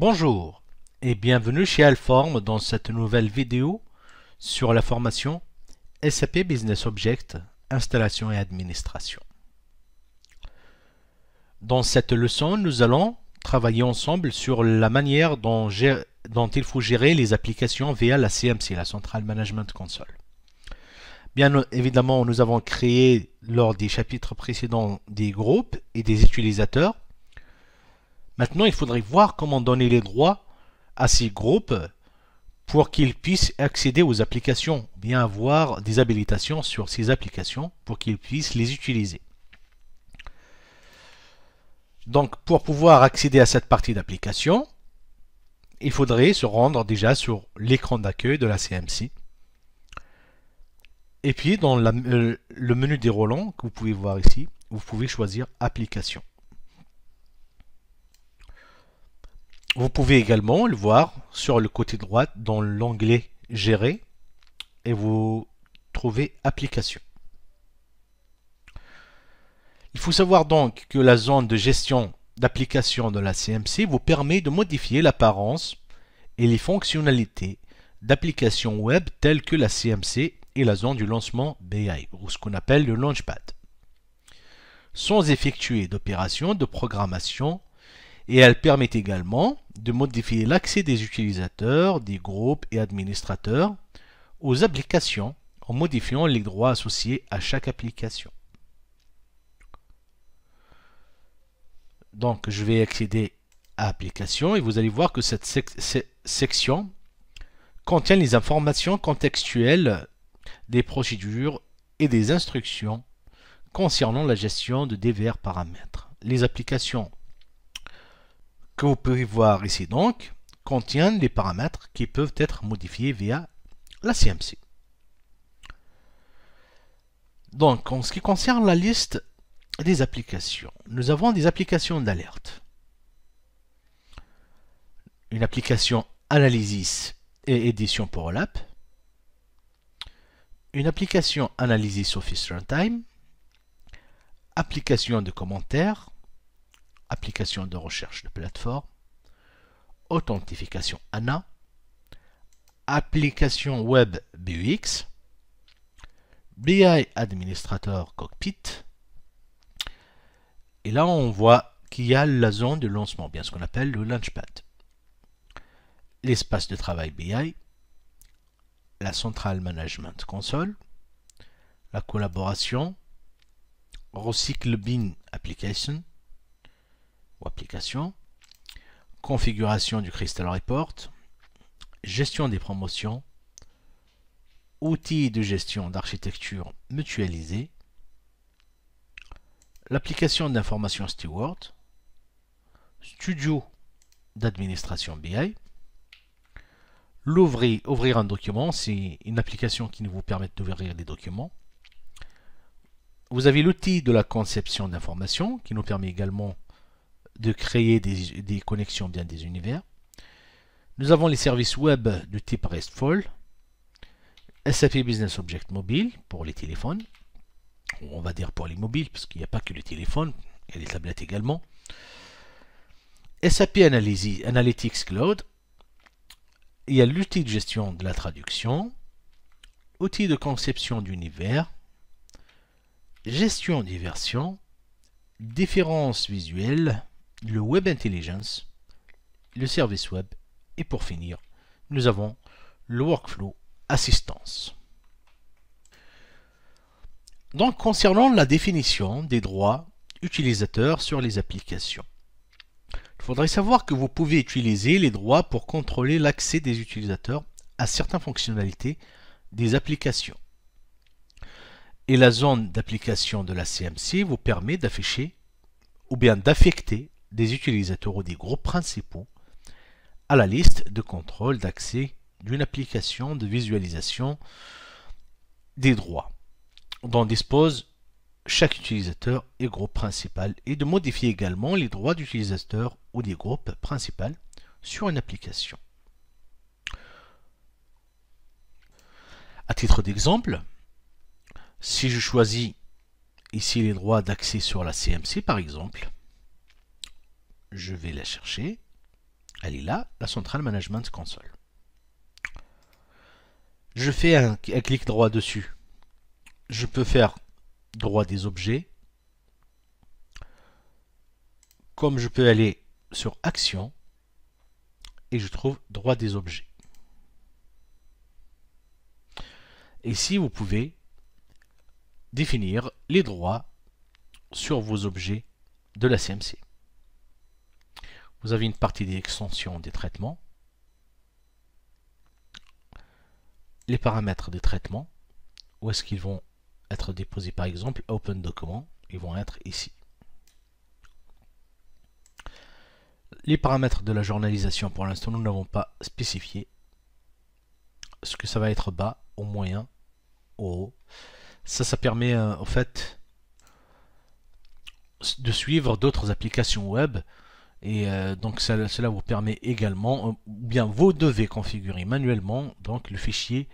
Bonjour et bienvenue chez Alform dans cette nouvelle vidéo sur la formation SAP Business Object Installation et Administration. Dans cette leçon, nous allons travailler ensemble sur la manière dont, dont il faut gérer les applications via la CMC, la Central Management Console. Bien évidemment, nous avons créé lors des chapitres précédents des groupes et des utilisateurs Maintenant, il faudrait voir comment donner les droits à ces groupes pour qu'ils puissent accéder aux applications, bien avoir des habilitations sur ces applications pour qu'ils puissent les utiliser. Donc pour pouvoir accéder à cette partie d'application, il faudrait se rendre déjà sur l'écran d'accueil de la CMC. Et puis dans euh, le menu déroulant que vous pouvez voir ici, vous pouvez choisir application. Vous pouvez également le voir sur le côté droit dans l'onglet Gérer et vous trouvez Application. Il faut savoir donc que la zone de gestion d'application de la CMC vous permet de modifier l'apparence et les fonctionnalités d'applications web telles que la CMC et la zone du lancement BI, ou ce qu'on appelle le Launchpad, sans effectuer d'opérations de programmation et elle permet également de modifier l'accès des utilisateurs, des groupes et administrateurs aux applications en modifiant les droits associés à chaque application. Donc je vais accéder à Applications et vous allez voir que cette section contient les informations contextuelles des procédures et des instructions concernant la gestion de divers paramètres. Les applications que vous pouvez voir ici donc contiennent les paramètres qui peuvent être modifiés via la CMC. Donc, en ce qui concerne la liste des applications, nous avons des applications d'alerte. Une application Analysis et édition pour OLAP. Une application Analysis Office Runtime. Application de commentaires application de recherche de plateforme, authentification ANA, application web BUX, BI Administrator Cockpit. Et là, on voit qu'il y a la zone de lancement, bien ce qu'on appelle le launchpad. L'espace de travail BI, la centrale management console, la collaboration, recycle bin application, ou application, configuration du Crystal Report, gestion des promotions, outils de gestion d'architecture mutualisée, l'application d'information Steward, Studio d'administration BI, l'ouvrir, ouvrir un document, c'est une application qui nous permet d'ouvrir des documents. Vous avez l'outil de la conception d'information qui nous permet également de créer des, connexions bien des univers. Nous avons les services web de type RESTful, SAP Business Object Mobile pour les téléphones, on va dire pour les mobiles, parce qu'il n'y a pas que les téléphones, il y a les tablettes également. SAP Analytics Cloud, il y a l'outil de gestion de la traduction, outil de conception d'univers, gestion des versions, différences visuelles, le Web Intelligence, le service web et pour finir, nous avons le workflow assistance. Donc concernant la définition des droits utilisateurs sur les applications. Il faudrait savoir que vous pouvez utiliser les droits pour contrôler l'accès des utilisateurs à certaines fonctionnalités des applications. Et la zone d'application de la CMC vous permet d'afficher ou bien d'affecter des utilisateurs ou des groupes principaux à la liste de contrôle d'accès d'une application de visualisation des droits dont dispose chaque utilisateur et groupe principal et de modifier également les droits d'utilisateur ou des groupes principaux sur une application. À titre d'exemple, si je choisis ici les droits d'accès sur la CMC par exemple, je vais la chercher. Elle est là, la centrale management console. Je fais un, clic droit dessus. Je peux faire droit des objets. Comme je peux aller sur action et je trouve droit des objets. Ici, vous pouvez définir les droits sur vos objets de la CMC. Vous avez une partie des extensions des traitements, les paramètres des traitements, où est-ce qu'ils vont être déposés par exemple, Open Document, ils vont être ici. Les paramètres de la journalisation, pour l'instant, nous n'avons pas spécifié ce que ça va être bas, au moyen, au haut. Ça, ça permet en euh, fait de suivre d'autres applications web et euh, donc cela vous permet également, euh, ou bien vous devez configurer manuellement donc le fichier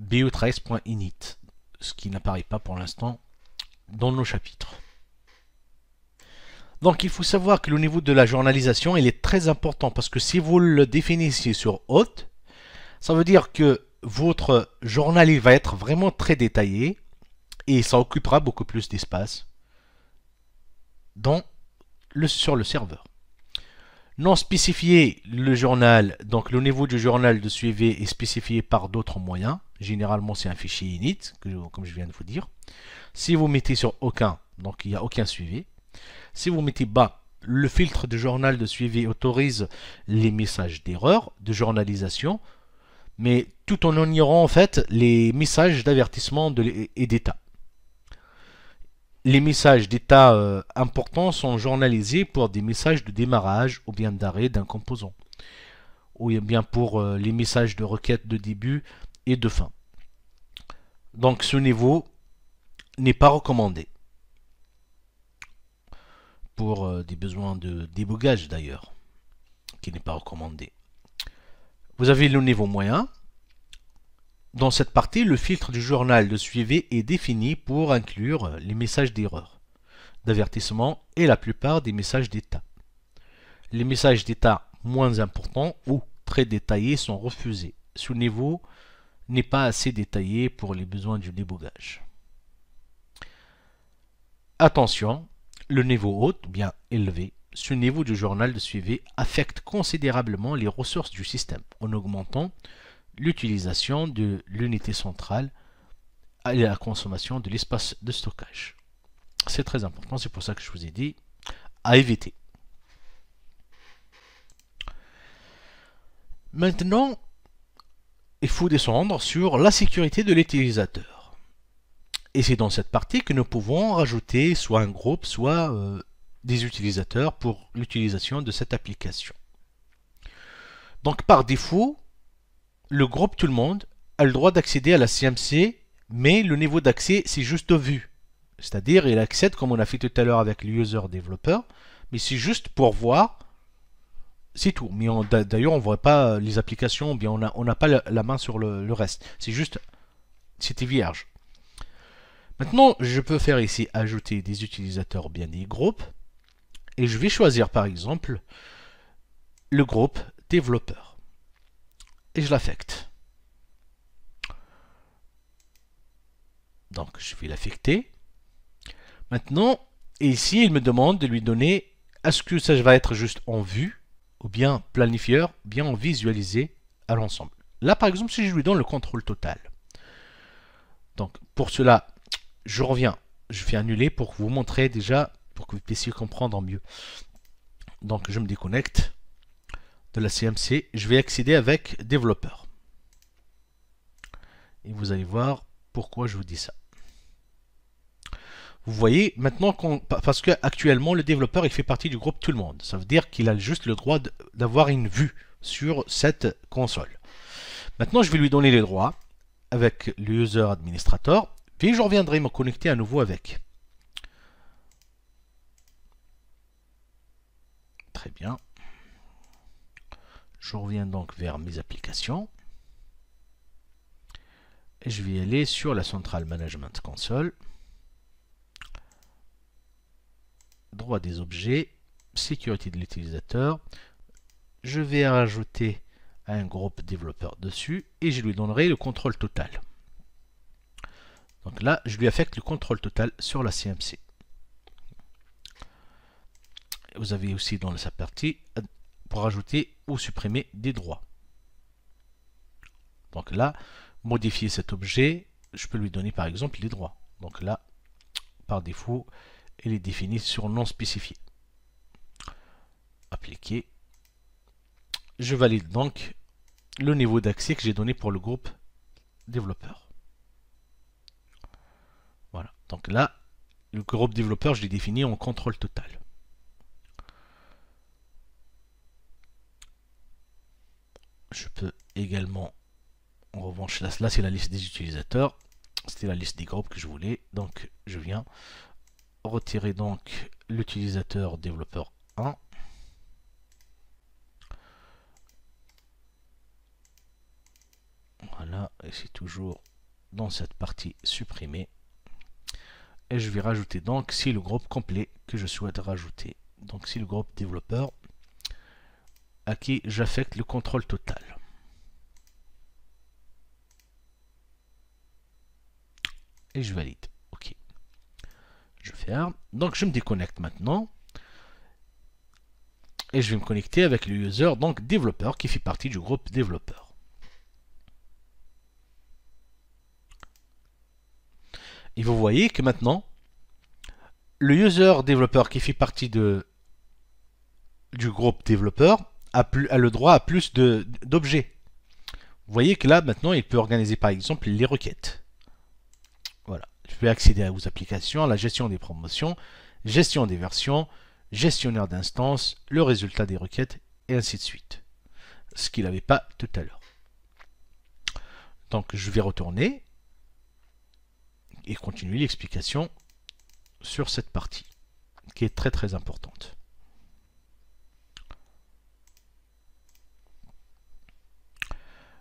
bo13.init, e ce qui n'apparaît pas pour l'instant dans nos chapitres. Donc il faut savoir que le niveau de la journalisation, il est très important parce que si vous le définissez sur haute, ça veut dire que votre journal il va être vraiment très détaillé et ça occupera beaucoup plus d'espace sur le serveur non spécifié le journal, donc le niveau du journal de suivi est spécifié par d'autres moyens. Généralement, c'est un fichier init, comme je viens de vous dire. Si vous mettez sur aucun, donc il n'y a aucun suivi. Si vous mettez bas, le filtre de journal de suivi autorise les messages d'erreur, de journalisation, mais tout en ignorant en fait les messages d'avertissement et d'état. Les messages d'état euh, importants sont journalisés pour des messages de démarrage ou bien d'arrêt d'un composant, ou bien pour euh, les messages de requête de début et de fin. Donc ce niveau n'est pas recommandé pour euh, des besoins de débogage d'ailleurs, qui n'est pas recommandé. Vous avez le niveau moyen, dans cette partie, le filtre du journal de suivi est défini pour inclure les messages d'erreur, d'avertissement et la plupart des messages d'état. Les messages d'état moins importants ou très détaillés sont refusés. Ce niveau n'est pas assez détaillé pour les besoins du débogage. Attention, le niveau haut, bien élevé, ce niveau du journal de suivi affecte considérablement les ressources du système en augmentant l'utilisation de l'unité centrale à la consommation de l'espace de stockage. C'est très important, c'est pour ça que je vous ai dit à éviter. Maintenant, il faut descendre sur la sécurité de l'utilisateur. Et c'est dans cette partie que nous pouvons rajouter soit un groupe, soit euh, des utilisateurs pour l'utilisation de cette application. Donc par défaut, le groupe tout le monde a le droit d'accéder à la CMC, mais le niveau d'accès, c'est juste vu. C'est-à-dire, il accède, comme on a fait tout à l'heure avec user développeur, mais c'est juste pour voir, c'est tout. Mais d'ailleurs, on ne voit pas les applications, bien on n'a pas la, main sur le, le reste. C'est juste, c'était vierge. Maintenant, je peux faire ici ajouter des utilisateurs, bien des groupes, et je vais choisir par exemple le groupe développeur et je l'affecte. Donc je vais l'affecter. Maintenant, et ici, il me demande de lui donner, est-ce que ça va être juste en vue, ou bien planifieur, bien visualisé à l'ensemble. Là, par exemple, si je lui donne le contrôle total. Donc pour cela, je reviens, je fais annuler pour vous montrer déjà, pour que vous puissiez comprendre mieux. Donc je me déconnecte la CMC, je vais accéder avec développeur. Et vous allez voir pourquoi je vous dis ça. Vous voyez, maintenant, qu'on, parce que actuellement le développeur, il fait partie du groupe tout le monde. Ça veut dire qu'il a juste le droit d'avoir une vue sur cette console. Maintenant, je vais lui donner les droits avec l'user user administrator, puis je reviendrai me connecter à nouveau avec. Très bien. Je reviens donc vers mes applications. Et je vais aller sur la centrale Management Console. Droit des objets, sécurité de l'utilisateur. Je vais rajouter un groupe développeur dessus et je lui donnerai le contrôle total. Donc là, je lui affecte le contrôle total sur la CMC. Vous avez aussi dans sa partie euh, pour ajouter ou supprimer des droits. Donc là, modifier cet objet, je peux lui donner par exemple les droits. Donc là, par défaut, elle est définie sur non spécifié. Appliquer. Je valide donc le niveau d'accès que j'ai donné pour le groupe développeur. Voilà, donc là, le groupe développeur, je l'ai défini en contrôle total. je peux également, en revanche, là, c'est la liste des utilisateurs, c'était la liste des groupes que je voulais, donc je viens retirer donc l'utilisateur développeur 1. Voilà, et c'est toujours dans cette partie supprimée. Et je vais rajouter donc si le groupe complet que je souhaite rajouter. Donc si le groupe développeur, à qui j'affecte le contrôle total. Et je valide. Ok. Je ferme. Donc je me déconnecte maintenant. Et je vais me connecter avec le user, donc développeur, qui fait partie du groupe développeur. Et vous voyez que maintenant, le user développeur qui fait partie de, du groupe développeur a, le droit à plus d'objets. Vous voyez que là, maintenant, il peut organiser par exemple les requêtes. Voilà. Je peux accéder à vos applications, à la gestion des promotions, gestion des versions, gestionnaire d'instances, le résultat des requêtes, et ainsi de suite. Ce qu'il n'avait pas tout à l'heure. Donc, je vais retourner et continuer l'explication sur cette partie, qui est très très importante.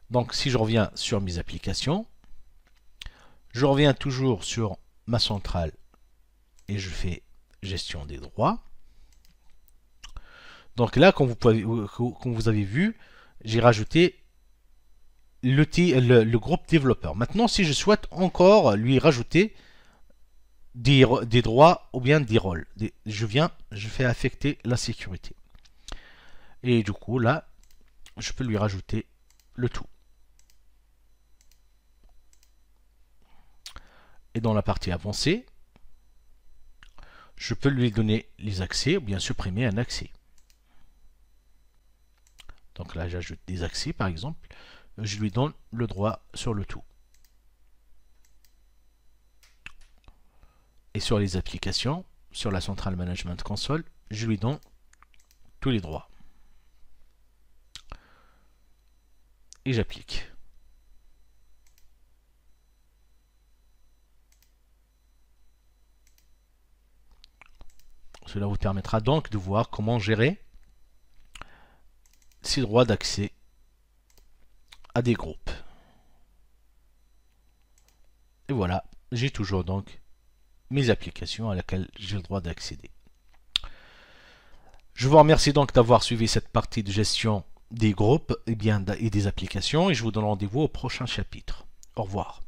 Donc si je reviens sur mes applications, je reviens toujours sur ma centrale et je fais gestion des droits. Donc là, comme vous, avez vu, j'ai rajouté le, groupe développeur. Maintenant, si je souhaite encore lui rajouter des, droits ou bien des rôles, je viens, je fais affecter la sécurité. Et du coup, là, je peux lui rajouter le tout. Et dans la partie avancée, je peux lui donner les accès ou bien supprimer un accès. Donc là, j'ajoute des accès, par exemple. Je lui donne le droit sur le tout. Et sur les applications, sur la centrale management console, je lui donne tous les droits. Et j'applique. Cela vous permettra donc de voir comment gérer ces droits d'accès à des groupes. Et voilà, j'ai toujours donc mes applications à laquelle j'ai le droit d'accéder. Je vous remercie donc d'avoir suivi cette partie de gestion des groupes et, eh bien, et des applications et je vous donne rendez-vous au prochain chapitre. Au revoir.